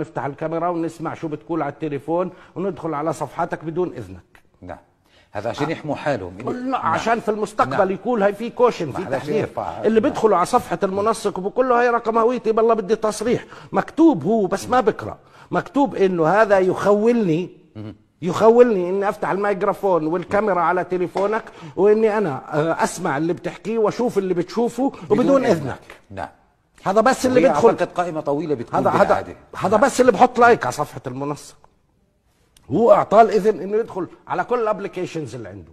نفتح الكاميرا ونسمع شو بتقول على التليفون وندخل على صفحاتك بدون اذنك نعم هذا عشان يحموا حالهم لا عشان في المستقبل نعم. يكون هي في كوشن في تحذير اللي نعم. بيدخلوا على صفحه المنسق وبقول له هي رقم هويتي بالله بدي تصريح مكتوب هو بس ما بقرا مكتوب انه هذا يخولني يخولني اني افتح الميكروفون والكاميرا على تليفونك واني انا آه، اسمع اللي بتحكيه واشوف اللي بتشوفه وبدون اذنك نعم هذا بس اللي بيدخل اعتقد قائمه طويله بتكون هذا هذا هذا بس اللي بحط لايك على صفحه المنصه هو اعطاه الاذن انه يدخل على كل الابلكيشنز اللي عنده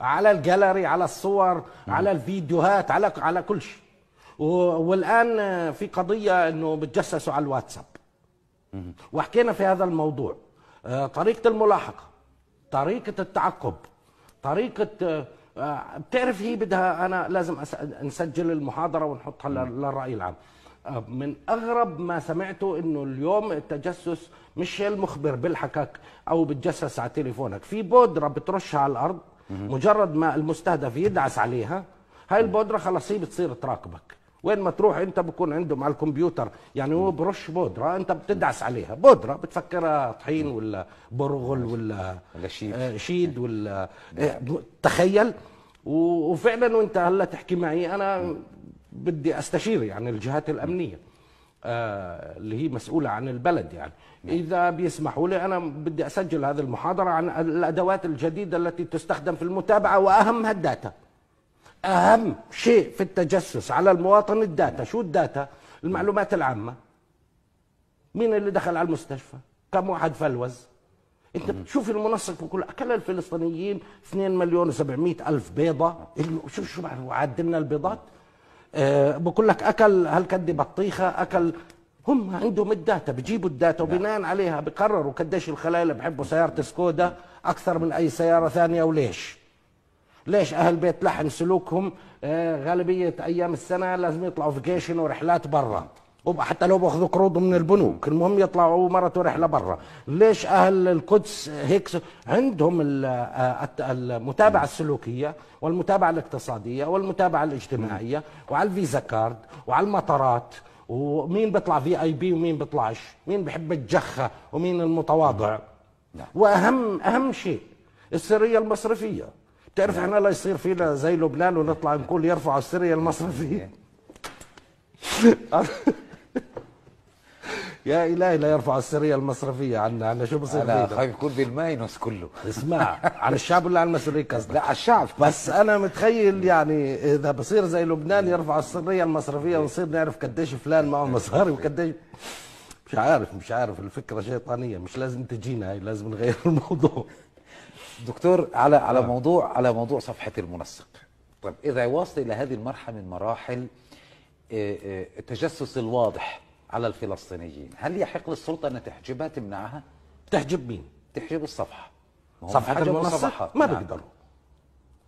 على الجاليري على الصور مم. على الفيديوهات على على كل شيء والان في قضيه انه بتجسسوا على الواتساب مم. وحكينا في هذا الموضوع آه، طريقه الملاحقه طريقه التعقب طريقه آه، آه، بتعرف هي بدها انا لازم نسجل المحاضره ونحطها للراي العام آه، من اغرب ما سمعته انه اليوم التجسس مش المخبر بلحقك او بتجسس على تليفونك في بودره بترشها على الارض مجرد ما المستهدف يدعس عليها هاي البودره خلاص هي بتصير تراقبك وين ما تروح انت بكون عنده مع الكمبيوتر يعني هو برش بودره انت بتدعس عليها بودره بتفكرها طحين ولا برغل ولا آه، شيد ولا نعم. تخيل وفعلا وانت هلا تحكي معي انا بدي استشير يعني الجهات الامنيه آه اللي هي مسؤوله عن البلد يعني اذا بيسمحوا لي انا بدي اسجل هذه المحاضره عن الادوات الجديده التي تستخدم في المتابعه واهمها الداتا اهم شيء في التجسس على المواطن الداتا شو الداتا المعلومات العامه مين اللي دخل على المستشفى كم واحد فلوز انت بتشوف المنسق بكل اكل الفلسطينيين 2 مليون و700 الف بيضه شوف شو عدلنا البيضات أه بقول لك اكل هالكد بطيخه اكل هم عندهم الداتا بجيبوا الداتا نعم. وبناء عليها بقرروا قديش الخلايا اللي بحبوا سياره سكودا اكثر من اي سياره ثانيه وليش ليش اهل بيت لحم سلوكهم آه غالبيه ايام السنه لازم يطلعوا فيكيشن ورحلات برا حتى لو باخذوا قروض من البنوك المهم يطلعوا مرة رحلة برا ليش أهل القدس هيك عندهم آه، المتابعة السلوكية والمتابعة الاقتصادية والمتابعة الاجتماعية وعلى الفيزا كارد وعلى المطارات ومين بيطلع في اي بي ومين بيطلعش مين بحب الجخة ومين المتواضع وأهم أهم شيء السرية المصرفية بتعرف نعم. احنا لا يصير فينا زي لبنان ونطلع نقول يرفعوا السرية المصرفية يا إلهي لا يرفع السرية المصرفية عنا عنا شو بصير أنا خايف يكون بالماينس كله اسمع على الشعب ولا على المصريين قصدك لا على الشعب بس أنا متخيل يعني إذا بصير زي لبنان يرفع السرية المصرفية ونصير نعرف قديش فلان معه مصاري وقديش مش عارف مش عارف الفكرة شيطانية مش لازم تجينا هاي لازم نغير الموضوع دكتور على على آه. موضوع على موضوع صفحة المنسق طيب إذا وصل إلى هذه المرحلة من مراحل آه، آه، التجسس الواضح على الفلسطينيين هل يحق للسلطة أن تحجبها تمنعها؟ تحجب مين؟ تحجب الصفحة صفحة المنصة ما نعم. بيقدروا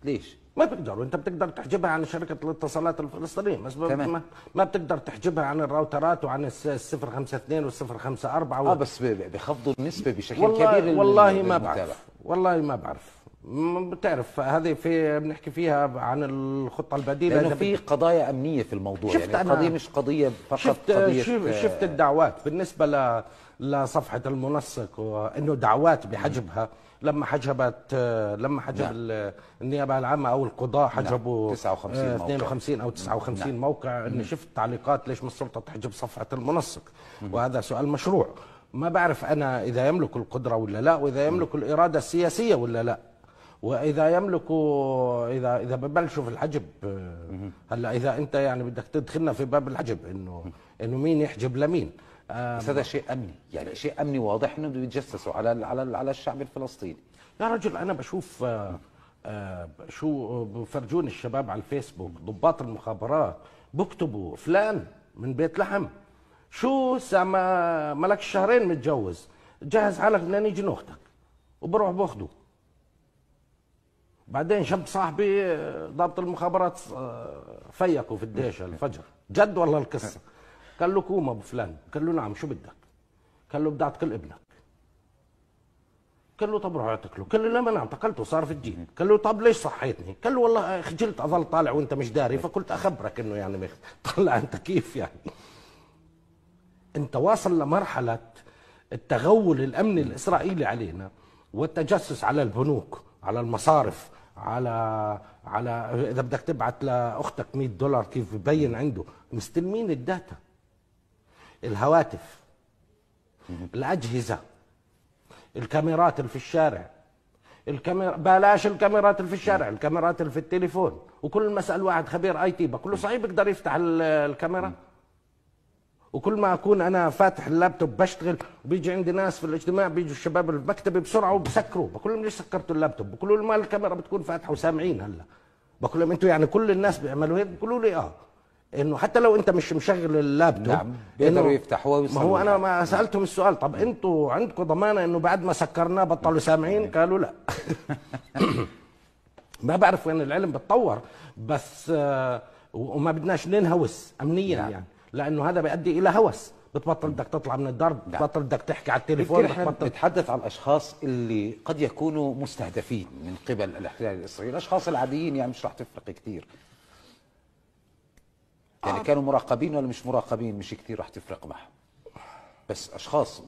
ليش؟ ما بيقدروا انت بتقدر تحجبها عن شركه الاتصالات الفلسطينيه بس ما, ما بتقدر تحجبها عن الراوترات وعن الصفر 052 والصفر اربعة و... اه بس بخفضوا النسبه بشكل والله كبير والله ما بعرف والله ما بعرف بتعرف هذه في بنحكي فيها عن الخطه البديله لانه في قضايا امنيه في الموضوع شفت يعني القضيه مش قضيه فقط شفت قضيه شفت الدعوات بالنسبه ل لصفحه المنسق وانه دعوات بحجبها لما حجبت لما حجب نعم. النيابه العامه او القضاه نعم. حجبوا آه، نعم. 59 موقع 52 او 59 نعم. موقع اني شفت تعليقات ليش ما السلطه تحجب صفحه المنسق وهذا سؤال مشروع ما بعرف انا اذا يملك القدره ولا لا واذا يملك الاراده السياسيه ولا لا واذا يملكوا اذا اذا ببلشوا في الحجب آه، هلا اذا انت يعني بدك تدخلنا في باب الحجب انه انه مين يحجب لمين آه، بس هذا شيء امني يعني شيء امني واضح انه بده يتجسسوا على على على الشعب الفلسطيني يا رجل انا بشوف آه، شو بفرجوني الشباب على الفيسبوك ضباط المخابرات بكتبوا فلان من بيت لحم شو سما ملك الشهرين متجوز جهز حالك بدنا نيجي ناخذك وبروح باخذه بعدين شب صاحبي آه، ضابط المخابرات آه، فيقوا في الديشة الفجر جد والله القصه قال له قوم ابو فلان قال له نعم شو بدك قال له بدي اعتقل ابنك قال له طب روح اعتقله قال له لا ما انا نعم، اعتقلته صار في الجيل قال له طب ليش صحيتني قال له والله آه، خجلت اظل طالع وانت مش داري إيه. فقلت اخبرك انه يعني مخ... طلع انت كيف يعني انت واصل لمرحله التغول الامني الاسرائيلي علينا والتجسس على البنوك على المصارف على على اذا بدك تبعت لاختك 100 دولار كيف ببين عنده مستلمين الداتا الهواتف الاجهزه الكاميرات اللي في الشارع الكاميرا بلاش الكاميرات اللي في الشارع الكاميرات اللي في التليفون وكل ما اسال واحد خبير اي تي بقول له صحيح بيقدر يفتح الكاميرا وكل ما اكون انا فاتح اللابتوب بشتغل وبيجي عندي ناس في الاجتماع بيجوا الشباب المكتبه بسرعه وبسكروا بقول لهم ليش سكرتوا اللابتوب بقولوا لي ما الكاميرا بتكون فاتحه وسامعين هلا بقول لهم انتم يعني كل الناس بيعملوا هيك بيقولوا لي اه انه حتى لو انت مش مشغل اللابتوب نعم بيقدروا يفتحوه ما هو انا ما سالتهم السؤال طب نعم. انتم عندكم ضمانه انه بعد ما سكرناه بطلوا سامعين نعم. قالوا لا ما بعرف وين العلم بتطور بس آه، وما بدناش ننهوس امنيا نعم. يعني لانه هذا بيؤدي الى هوس بتبطل بدك تطلع من الدرب نعم. بتبطل بدك تحكي على التليفون بتبطل بتحدث عن اشخاص اللي قد يكونوا مستهدفين من قبل الاحتلال الاسرائيلي الاشخاص العاديين يعني مش رح تفرق كثير يعني آه. كانوا مراقبين ولا مش مراقبين مش كثير رح تفرق معهم بس اشخاص